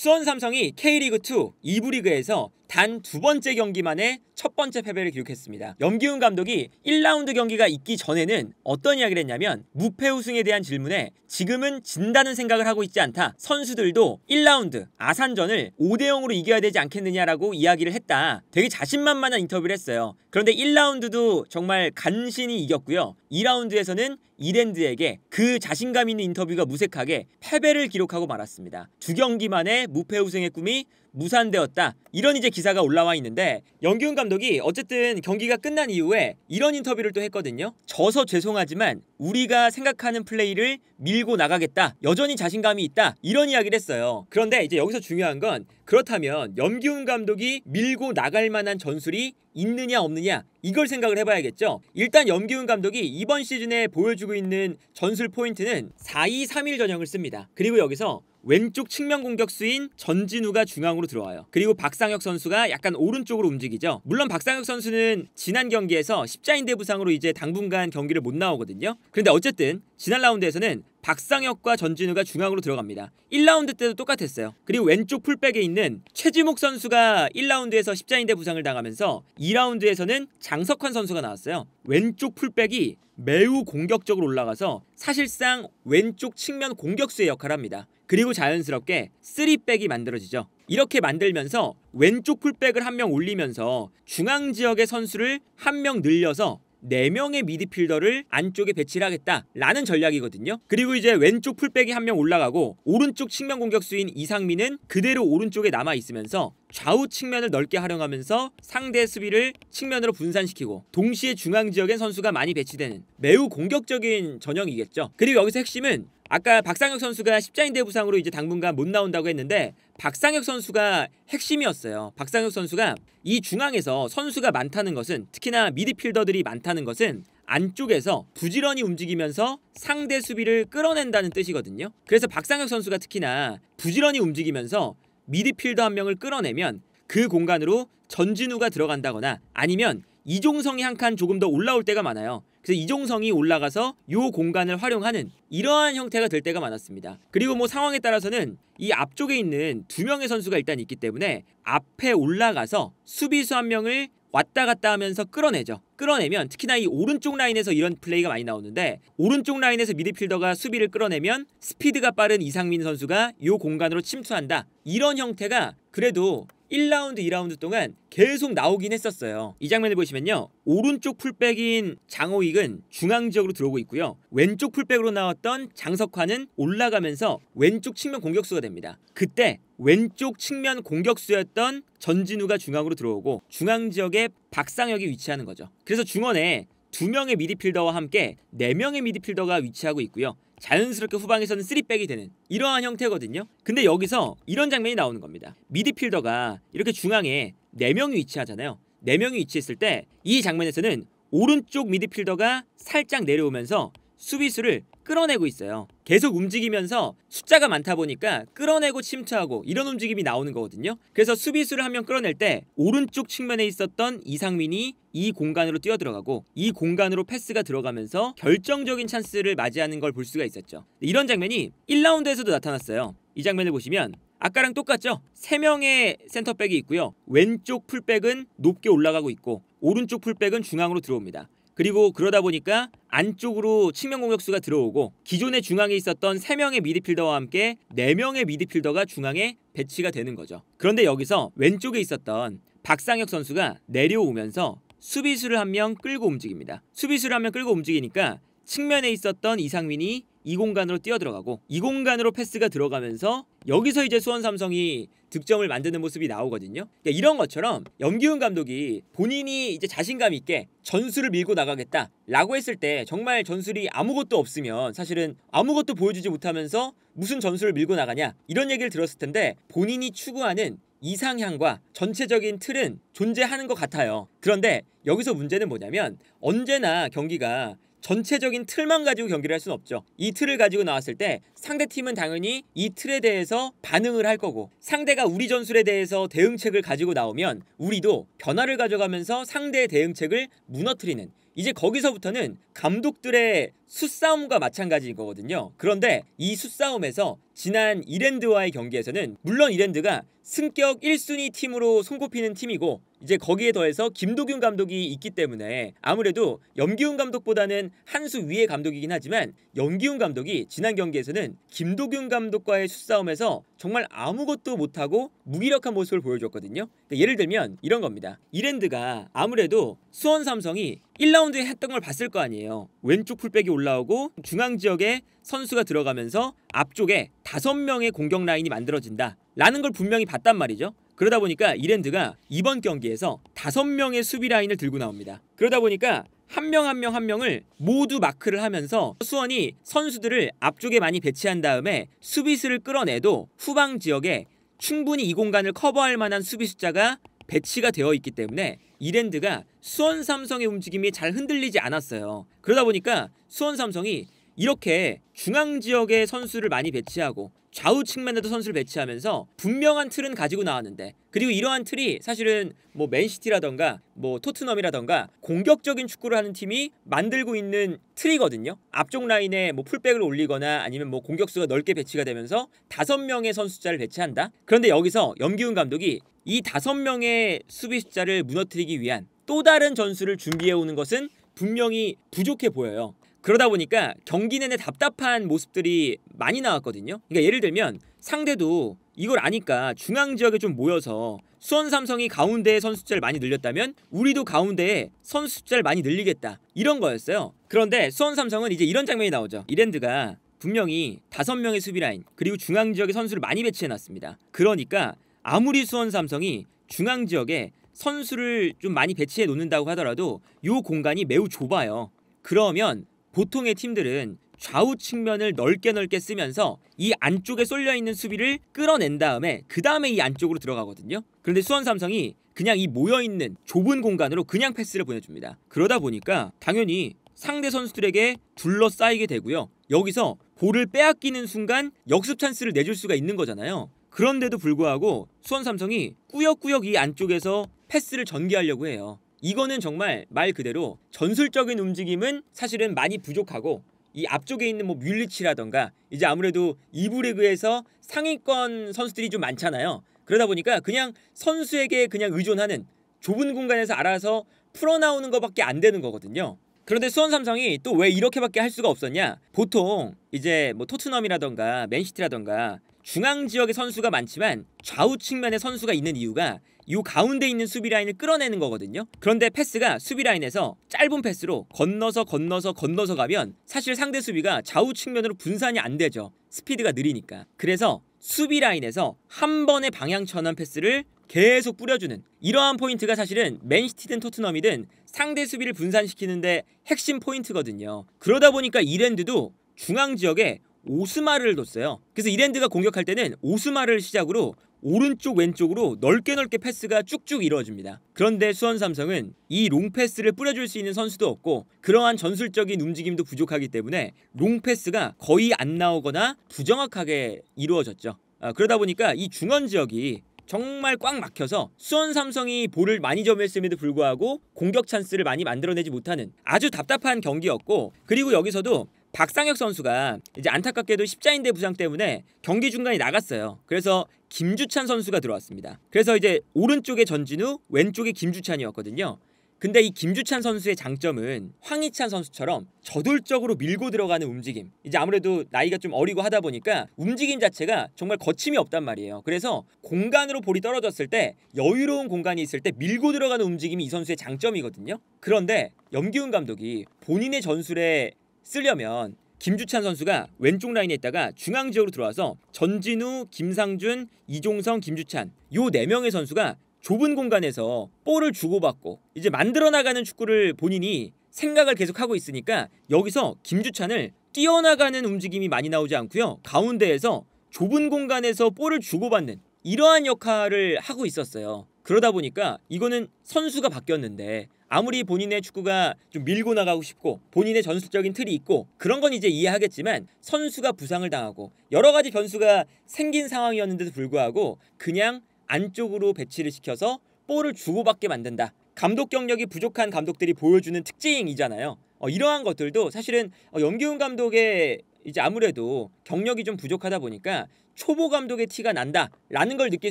수원 삼성이 K리그2 2부 리그에서 단두 번째 경기만에 첫 번째 패배를 기록했습니다. 염기훈 감독이 1라운드 경기가 있기 전에는 어떤 이야기를 했냐면 무패 우승에 대한 질문에 지금은 진다는 생각을 하고 있지 않다. 선수들도 1라운드 아산전을 5대 0으로 이겨야 되지 않겠느냐라고 이야기를 했다. 되게 자신만만한 인터뷰를 했어요. 그런데 1라운드도 정말 간신히 이겼고요. 2라운드에서는 이랜드에게 그 자신감 있는 인터뷰가 무색하게 패배를 기록하고 말았습니다. 두 경기만에 무패 우승의 꿈이 무산되었다. 이런 이제 기사가 올라와 있는데 연기훈 감독이 어쨌든 경기가 끝난 이후에 이런 인터뷰를 또 했거든요. 져서 죄송하지만 우리가 생각하는 플레이를 밀고 나가겠다. 여전히 자신감이 있다. 이런 이야기를 했어요. 그런데 이제 여기서 중요한 건 그렇다면 연기훈 감독이 밀고 나갈 만한 전술이 있느냐 없느냐 이걸 생각을 해봐야겠죠. 일단 염기훈 감독이 이번 시즌에 보여주고 있는 전술 포인트는 4-2-3-1 전형을 씁니다. 그리고 여기서 왼쪽 측면 공격수인 전진우가 중앙으로 들어와요. 그리고 박상혁 선수가 약간 오른쪽으로 움직이죠. 물론 박상혁 선수는 지난 경기에서 십자인대 부상으로 이제 당분간 경기를 못 나오거든요. 그런데 어쨌든 지난 라운드에서는 박상혁과 전진우가 중앙으로 들어갑니다. 1라운드 때도 똑같았어요. 그리고 왼쪽 풀백에 있는 최지목 선수가 1라운드에서 십자인대 부상을 당하면서 2라운드에서는 장석환 선수가 나왔어요. 왼쪽 풀백이 매우 공격적으로 올라가서 사실상 왼쪽 측면 공격수의 역할을 합니다. 그리고 자연스럽게 3백이 만들어지죠. 이렇게 만들면서 왼쪽 풀백을 한 명 올리면서 중앙 지역의 선수를 한 명 늘려서 4명의 미드필더를 안쪽에 배치를 하겠다라는 전략이거든요. 그리고 이제 왼쪽 풀백이 한 명 올라가고 오른쪽 측면 공격수인 이상민은 그대로 오른쪽에 남아 있으면서 좌우 측면을 넓게 활용하면서 상대 수비를 측면으로 분산시키고 동시에 중앙 지역엔 선수가 많이 배치되는 매우 공격적인 전형이겠죠. 그리고 여기서 핵심은 아까 박상혁 선수가 십자인대 부상으로 이제 당분간 못 나온다고 했는데 박상혁 선수가 핵심이었어요. 박상혁 선수가 이 중앙에서 선수가 많다는 것은 특히나 미드필더들이 많다는 것은 안쪽에서 부지런히 움직이면서 상대 수비를 끌어낸다는 뜻이거든요. 그래서 박상혁 선수가 특히나 부지런히 움직이면서 미드필더 한 명을 끌어내면 그 공간으로 전진우가 들어간다거나 아니면 이종성이 한 칸 조금 더 올라올 때가 많아요. 그래서 이종성이 올라가서 요 공간을 활용하는 이러한 형태가 될 때가 많았습니다. 그리고 뭐 상황에 따라서는 이 앞쪽에 있는 두 명의 선수가 일단 있기 때문에 앞에 올라가서 수비수 한 명을 왔다 갔다 하면서 끌어내죠. 끌어내면 특히나 이 오른쪽 라인에서 이런 플레이가 많이 나오는데 오른쪽 라인에서 미드필더가 수비를 끌어내면 스피드가 빠른 이상민 선수가 요 공간으로 침투한다. 이런 형태가 그래도 1라운드, 2라운드 동안 계속 나오긴 했었어요. 이 장면을 보시면요. 오른쪽 풀백인 장호익은 중앙 지역으로 들어오고 있고요. 왼쪽 풀백으로 나왔던 장석환은 올라가면서 왼쪽 측면 공격수가 됩니다. 그때 왼쪽 측면 공격수였던 전진우가 중앙으로 들어오고 중앙 지역에 박상혁이 위치하는 거죠. 그래서 중원에 2명의 미드필더와 함께 4명의 미드필더가 위치하고 있고요. 자연스럽게 후방에서는 3백이 되는 이러한 형태거든요. 근데 여기서 이런 장면이 나오는 겁니다. 미드필더가 이렇게 중앙에 4명이 위치하잖아요. 4명이 위치했을 때 이 장면에서는 오른쪽 미드필더가 살짝 내려오면서 수비수를 끌어내고 있어요. 계속 움직이면서 숫자가 많다 보니까 끌어내고 침투하고 이런 움직임이 나오는 거거든요. 그래서 수비수를 한 명 끌어낼 때 오른쪽 측면에 있었던 이상민이 이 공간으로 뛰어들어가고 이 공간으로 패스가 들어가면서 결정적인 찬스를 맞이하는 걸 볼 수가 있었죠. 이런 장면이 1라운드에서도 나타났어요. 이 장면을 보시면 아까랑 똑같죠? 3명의 센터백이 있고요. 왼쪽 풀백은 높게 올라가고 있고 오른쪽 풀백은 중앙으로 들어옵니다. 그리고 그러다 보니까 안쪽으로 측면 공격수가 들어오고 기존의 중앙에 있었던 3명의 미드필더와 함께 4명의 미드필더가 중앙에 배치가 되는 거죠. 그런데 여기서 왼쪽에 있었던 박상혁 선수가 내려오면서 수비수를 한 명 끌고 움직입니다. 수비수를 한 명 끌고 움직이니까 측면에 있었던 이상민이 이 공간으로 뛰어들어가고 이 공간으로 패스가 들어가면서 여기서 이제 수원 삼성이 득점을 만드는 모습이 나오거든요. 그러니까 이런 것처럼 염기훈 감독이 본인이 이제 자신감 있게 전술을 밀고 나가겠다라고 했을 때 정말 전술이 아무것도 없으면 사실은 아무것도 보여주지 못하면서 무슨 전술을 밀고 나가냐 이런 얘기를 들었을 텐데 본인이 추구하는 이상향과 전체적인 틀은 존재하는 것 같아요. 그런데 여기서 문제는 뭐냐면 언제나 경기가 전체적인 틀만 가지고 경기를 할 수는 없죠. 이 틀을 가지고 나왔을 때 상대 팀은 당연히 이 틀에 대해서 반응을 할 거고 상대가 우리 전술에 대해서 대응책을 가지고 나오면 우리도 변화를 가져가면서 상대의 대응책을 무너뜨리는 이제 거기서부터는 감독들의 수싸움과 마찬가지인 거거든요. 그런데 이 수싸움에서 지난 이랜드와의 경기에서는 물론 이랜드가 승격 1순위 팀으로 손꼽히는 팀이고 이제 거기에 더해서 김도균 감독이 있기 때문에 아무래도 염기훈 감독보다는 한 수 위의 감독이긴 하지만 염기훈 감독이 지난 경기에서는 김도균 감독과의 수싸움에서 정말 아무것도 못하고 무기력한 모습을 보여줬거든요. 그러니까 예를 들면 이런 겁니다. 이랜드가 아무래도 수원 삼성이 1라운드에 했던 걸 봤을 거 아니에요. 왼쪽 풀백이 올라오고 중앙 지역에 선수가 들어가면서 앞쪽에 5명의 공격 라인이 만들어진다. 라는 걸 분명히 봤단 말이죠. 그러다 보니까 이랜드가 이번 경기에서 5명의 수비 라인을 들고 나옵니다. 그러다 보니까 한명한명한 한 명, 한 명을 모두 마크를 하면서 수원이 선수들을 앞쪽에 많이 배치한 다음에 수비수를 끌어내도 후방 지역에 충분히 이 공간을 커버할 만한 수비 숫자가 배치가 되어 있기 때문에 이랜드가 수원 삼성의 움직임이 잘 흔들리지 않았어요. 그러다 보니까 수원 삼성이 이렇게 중앙 지역에 선수를 많이 배치하고 좌우 측면에도 선수를 배치하면서 분명한 틀은 가지고 나왔는데 그리고 이러한 틀이 사실은 뭐 맨시티라던가 뭐 토트넘이라던가 공격적인 축구를 하는 팀이 만들고 있는 틀이거든요. 앞쪽 라인에 뭐 풀백을 올리거나 아니면 뭐 공격수가 넓게 배치가 되면서 다섯 명의 선수자를 배치한다. 그런데 여기서 염기훈 감독이 이 다섯 명의 수비 숫자를 무너뜨리기 위한 또 다른 전술을 준비해 오는 것은 분명히 부족해 보여요. 그러다 보니까 경기 내내 답답한 모습들이 많이 나왔거든요. 그러니까 예를 들면 상대도 이걸 아니까 중앙 지역에 좀 모여서 수원 삼성이 가운데에 선수 숫자를 많이 늘렸다면 우리도 가운데에 선수 숫자를 많이 늘리겠다. 이런 거였어요. 그런데 수원 삼성은 이제 이런 장면이 나오죠. 이랜드가 분명히 다섯 명의 수비 라인 그리고 중앙 지역에 선수를 많이 배치해 놨습니다. 그러니까 아무리 수원 삼성이 중앙 지역에 선수를 좀 많이 배치해 놓는다고 하더라도 이 공간이 매우 좁아요. 그러면 보통의 팀들은 좌우 측면을 넓게 넓게 쓰면서 이 안쪽에 쏠려 있는 수비를 끌어낸 다음에 그 다음에 이 안쪽으로 들어가거든요. 그런데 수원 삼성이 그냥 이 모여 있는 좁은 공간으로 그냥 패스를 보내줍니다. 그러다 보니까 당연히 상대 선수들에게 둘러싸이게 되고요. 여기서 볼을 빼앗기는 순간 역습 찬스를 내줄 수가 있는 거잖아요. 그런데도 불구하고 수원 삼성이 꾸역꾸역 이 안쪽에서 패스를 전개하려고 해요. 이거는 정말 말 그대로 전술적인 움직임은 사실은 많이 부족하고 이 앞쪽에 있는 뭐 뮬리치라던가 이제 아무래도 이브 리그에서 상위권 선수들이 좀 많잖아요. 그러다 보니까 그냥 선수에게 그냥 의존하는 좁은 공간에서 알아서 풀어나오는 것밖에 안 되는 거거든요. 그런데 수원 삼성이 또 왜 이렇게밖에 할 수가 없었냐? 보통 이제 뭐 토트넘이라던가 맨시티라던가 중앙 지역의 선수가 많지만 좌우 측면에 선수가 있는 이유가 요 가운데 있는 수비 라인을 끌어내는 거거든요. 그런데 패스가 수비 라인에서 짧은 패스로 건너서 건너서 건너서 가면 사실 상대 수비가 좌우 측면으로 분산이 안 되죠. 스피드가 느리니까. 그래서 수비 라인에서 한 번의 방향 전환 패스를 계속 뿌려주는 이러한 포인트가 사실은 맨시티든 토트넘이든 상대 수비를 분산시키는데 핵심 포인트거든요. 그러다 보니까 이랜드도 중앙 지역에 오스마를 뒀어요. 그래서 이랜드가 공격할 때는 오스마를 시작으로 오른쪽 왼쪽으로 넓게 넓게 패스가 쭉쭉 이루어집니다. 그런데 수원 삼성은 이 롱패스를 뿌려줄 수 있는 선수도 없고 그러한 전술적인 움직임도 부족하기 때문에 롱패스가 거의 안 나오거나 부정확하게 이루어졌죠. 아, 그러다 보니까 이 중원 지역이 정말 꽉 막혀서 수원 삼성이 볼을 많이 점했음에도 불구하고 공격 찬스를 많이 만들어내지 못하는 아주 답답한 경기였고 그리고 여기서도 박상혁 선수가 이제 안타깝게도 십자인대 부상 때문에 경기 중간에 나갔어요. 그래서 김주찬 선수가 들어왔습니다. 그래서 이제 오른쪽에 전진우, 왼쪽에 김주찬이었거든요. 근데 이 김주찬 선수의 장점은 황희찬 선수처럼 저돌적으로 밀고 들어가는 움직임. 이제 아무래도 나이가 좀 어리고 하다 보니까 움직임 자체가 정말 거침이 없단 말이에요. 그래서 공간으로 볼이 떨어졌을 때 여유로운 공간이 있을 때 밀고 들어가는 움직임이 이 선수의 장점이거든요. 그런데 염기훈 감독이 본인의 전술에 쓰려면 김주찬 선수가 왼쪽 라인에 있다가 중앙 지역으로 들어와서 전진우, 김상준, 이종성, 김주찬 요 네 명의 선수가 좁은 공간에서 볼을 주고받고 이제 만들어 나가는 축구를 본인이 생각을 계속하고 있으니까 여기서 김주찬을 뛰어나가는 움직임이 많이 나오지 않고요. 가운데에서 좁은 공간에서 볼을 주고받는 이러한 역할을 하고 있었어요. 그러다 보니까 이거는 선수가 바뀌었는데 아무리 본인의 축구가 좀 밀고 나가고 싶고 본인의 전술적인 틀이 있고 그런 건 이제 이해하겠지만 선수가 부상을 당하고 여러 가지 변수가 생긴 상황이었는데도 불구하고 그냥 안쪽으로 배치를 시켜서 볼을 주고받게 만든다. 감독 경력이 부족한 감독들이 보여주는 특징이잖아요. 어, 이러한 것들도 사실은 연기훈 어, 감독의 이제 아무래도 경력이 좀 부족하다 보니까 초보 감독의 티가 난다라는 걸 느낄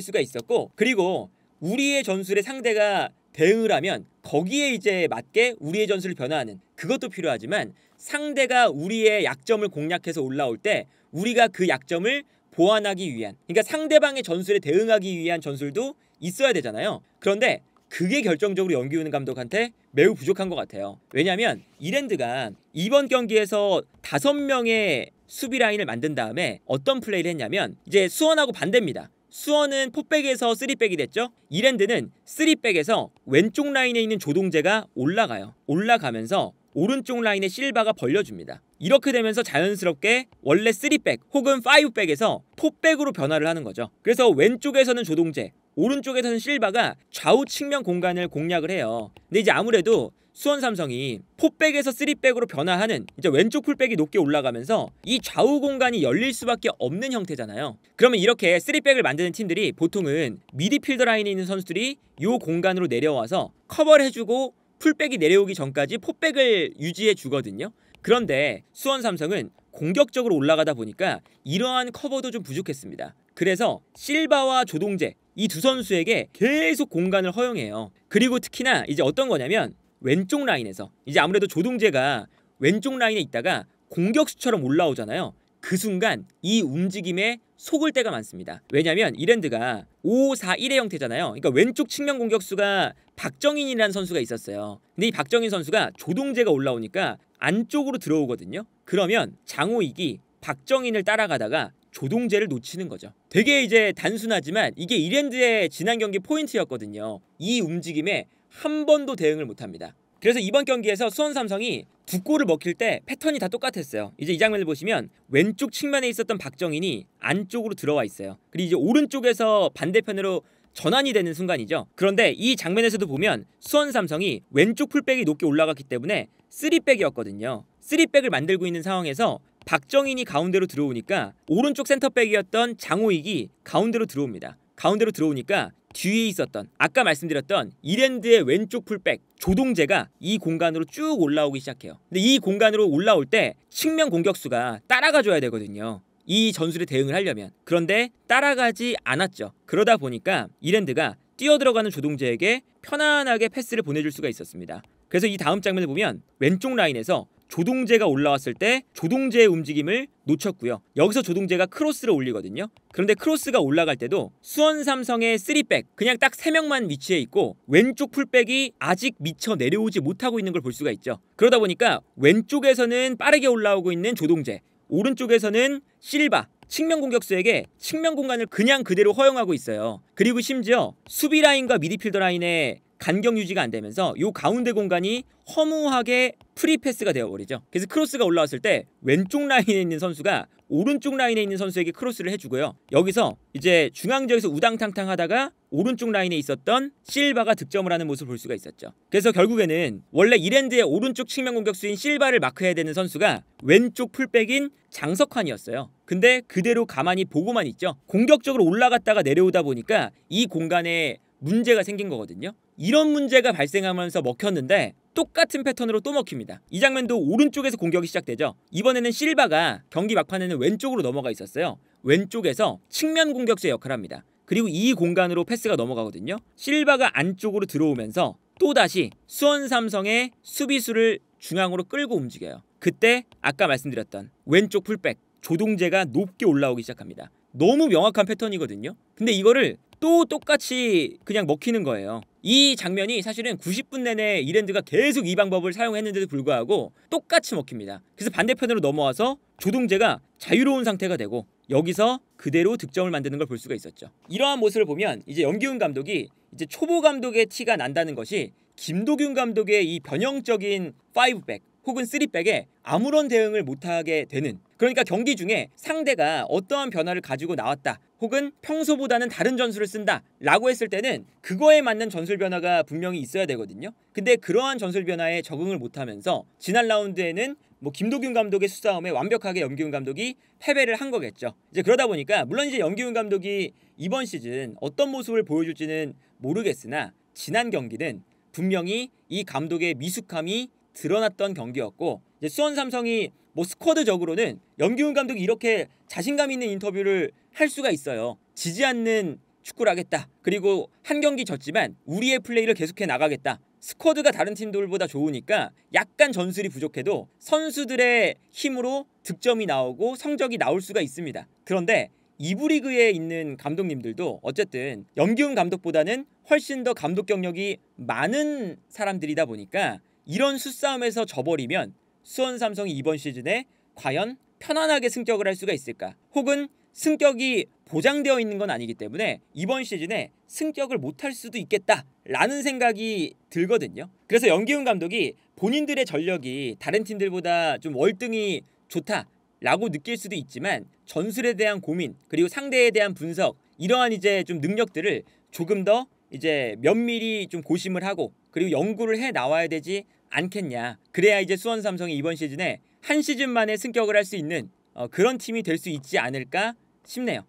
수가 있었고 그리고 우리의 전술의 상대가 대응을 하면 거기에 이제 맞게 우리의 전술을 변화하는 그것도 필요하지만 상대가 우리의 약점을 공략해서 올라올 때 우리가 그 약점을 보완하기 위한 그러니까 상대방의 전술에 대응하기 위한 전술도 있어야 되잖아요. 그런데 그게 결정적으로 연기는 감독한테 매우 부족한 것 같아요. 왜냐하면 이랜드가 이번 경기에서 다섯 명의 수비 라인을 만든 다음에 어떤 플레이를 했냐면 이제 수원하고 반대입니다. 수원은 포백에서 3백이 됐죠. 이랜드는 3백에서 왼쪽 라인에 있는 조동재가 올라가요. 올라가면서 오른쪽 라인에 실바가 벌려줍니다. 이렇게 되면서 자연스럽게 원래 3백 혹은 5백에서 4백으로 변화를 하는 거죠. 그래서 왼쪽에서는 조동재, 오른쪽에서는 실바가 좌우 측면 공간을 공략을 해요. 근데 이제 아무래도 수원 삼성이 포백에서 3백으로 변화하는 이제 왼쪽 풀백이 높게 올라가면서 이 좌우 공간이 열릴 수밖에 없는 형태잖아요. 그러면 이렇게 3백을 만드는 팀들이 보통은 미디필더 라인에 있는 선수들이 이 공간으로 내려와서 커버를 해주고 풀백이 내려오기 전까지 포백을 유지해 주거든요. 그런데 수원 삼성은 공격적으로 올라가다 보니까 이러한 커버도 좀 부족했습니다. 그래서 실바와 조동재 이 두 선수에게 계속 공간을 허용해요. 그리고 특히나 이제 어떤 거냐면 왼쪽 라인에서 이제 아무래도 조동재가 왼쪽 라인에 있다가 공격수처럼 올라오잖아요. 그 순간 이 움직임에 속을 때가 많습니다. 왜냐하면 이랜드가 5-4-1의 형태잖아요. 그러니까 왼쪽 측면 공격수가 박정인이라는 선수가 있었어요. 근데 이 박정인 선수가 조동재가 올라오니까 안쪽으로 들어오거든요. 그러면 장호익이 박정인을 따라가다가 조동재를 놓치는 거죠. 되게 이제 단순하지만 이게 이랜드의 지난 경기 포인트였거든요. 이 움직임에 한 번도 대응을 못합니다. 그래서 이번 경기에서 수원 삼성이 두 골을 먹힐 때 패턴이 다 똑같았어요. 이제 이 장면을 보시면 왼쪽 측면에 있었던 박정인이 안쪽으로 들어와 있어요. 그리고 이제 오른쪽에서 반대편으로 전환이 되는 순간이죠. 그런데 이 장면에서도 보면 수원 삼성이 왼쪽 풀백이 높게 올라갔기 때문에 3백이었거든요3백을 만들고 있는 상황에서 박정인이 가운데로 들어오니까 오른쪽 센터백이었던 장호익이 가운데로 들어옵니다. 가운데로 들어오니까 뒤에 있었던 아까 말씀드렸던 이랜드의 왼쪽 풀백 조동재가 이 공간으로 쭉 올라오기 시작해요. 근데 이 공간으로 올라올 때 측면 공격수가 따라가 줘야 되거든요. 이 전술에 대응을 하려면 그런데 따라가지 않았죠. 그러다 보니까 이랜드가 뛰어들어가는 조동재에게 편안하게 패스를 보내줄 수가 있었습니다. 그래서 이 다음 장면을 보면 왼쪽 라인에서 조동재가 올라왔을 때 조동재의 움직임을 놓쳤고요. 여기서 조동재가 크로스를 올리거든요. 그런데 크로스가 올라갈 때도 수원 삼성의 3백 그냥 딱 3명만 위치해 있고 왼쪽 풀백이 아직 미쳐 내려오지 못하고 있는 걸 볼 수가 있죠. 그러다 보니까 왼쪽에서는 빠르게 올라오고 있는 조동재 오른쪽에서는 실바 측면 공격수에게 측면 공간을 그냥 그대로 허용하고 있어요. 그리고 심지어 수비 라인과 미드필더 라인의 간격 유지가 안 되면서 이 가운데 공간이 허무하게 프리패스가 되어버리죠. 그래서 크로스가 올라왔을 때 왼쪽 라인에 있는 선수가 오른쪽 라인에 있는 선수에게 크로스를 해주고요. 여기서 이제 중앙지역에서 우당탕탕 하다가 오른쪽 라인에 있었던 실바가 득점을 하는 모습을 볼 수가 있었죠. 그래서 결국에는 원래 이랜드의 오른쪽 측면 공격수인 실바를 마크해야 되는 선수가 왼쪽 풀백인 장석환이었어요. 근데 그대로 가만히 보고만 있죠. 공격적으로 올라갔다가 내려오다 보니까 이 공간에 문제가 생긴 거거든요. 이런 문제가 발생하면서 먹혔는데 똑같은 패턴으로 또 먹힙니다. 이 장면도 오른쪽에서 공격이 시작되죠. 이번에는 실바가 경기 막판에는 왼쪽으로 넘어가 있었어요. 왼쪽에서 측면 공격수의 역할을 합니다. 그리고 이 공간으로 패스가 넘어가거든요. 실바가 안쪽으로 들어오면서 또다시 수원 삼성의 수비수를 중앙으로 끌고 움직여요. 그때 아까 말씀드렸던 왼쪽 풀백 조동재가 높게 올라오기 시작합니다. 너무 명확한 패턴이거든요. 근데 이거를 또 똑같이 그냥 먹히는 거예요. 이 장면이 사실은 90분 내내 이랜드가 계속 이 방법을 사용했는데도 불구하고 똑같이 먹힙니다. 그래서 반대편으로 넘어와서 조동재가 자유로운 상태가 되고 여기서 그대로 득점을 만드는 걸 볼 수가 있었죠. 이러한 모습을 보면 이제 연기훈 감독이 이제 초보 감독의 티가 난다는 것이 김도균 감독의 이 변형적인 5백 혹은 3백에 아무런 대응을 못하게 되는 그러니까 경기 중에 상대가 어떠한 변화를 가지고 나왔다 혹은 평소보다는 다른 전술을 쓴다 라고 했을 때는 그거에 맞는 전술 변화가 분명히 있어야 되거든요. 근데 그러한 전술 변화에 적응을 못하면서 지난 라운드에는 뭐 김도균 감독의 수싸움에 완벽하게 염기훈 감독이 패배를 한 거겠죠. 이제 그러다 보니까 물론 이제 염기훈 감독이 이번 시즌 어떤 모습을 보여줄지는 모르겠으나 지난 경기는 분명히 이 감독의 미숙함이 드러났던 경기였고 수원 삼성이 뭐 스쿼드적으로는 염기훈 감독이 이렇게 자신감 있는 인터뷰를 할 수가 있어요. 지지 않는 축구를 하겠다. 그리고 한 경기 졌지만 우리의 플레이를 계속해 나가겠다. 스쿼드가 다른 팀들보다 좋으니까 약간 전술이 부족해도 선수들의 힘으로 득점이 나오고 성적이 나올 수가 있습니다. 그런데 이부 리그에 있는 감독님들도 어쨌든 염기훈 감독보다는 훨씬 더 감독 경력이 많은 사람들이다 보니까 이런 수싸움에서 져버리면 수원 삼성이 이번 시즌에 과연 편안하게 승격을 할 수가 있을까? 혹은 승격이 보장되어 있는 건 아니기 때문에 이번 시즌에 승격을 못할 수도 있겠다라는 생각이 들거든요. 그래서 연기훈 감독이 본인들의 전력이 다른 팀들보다 좀 월등히 좋다라고 느낄 수도 있지만 전술에 대한 고민 그리고 상대에 대한 분석 이러한 이제 좀 능력들을 조금 더 이제 면밀히 좀 고심을 하고 그리고 연구를 해 나와야 되지 않겠냐. 그래야 이제 수원 삼성이 이번 시즌에 한 시즌 만에 승격을 할 수 있는 어, 그런 팀이 될 수 있지 않을까 싶네요.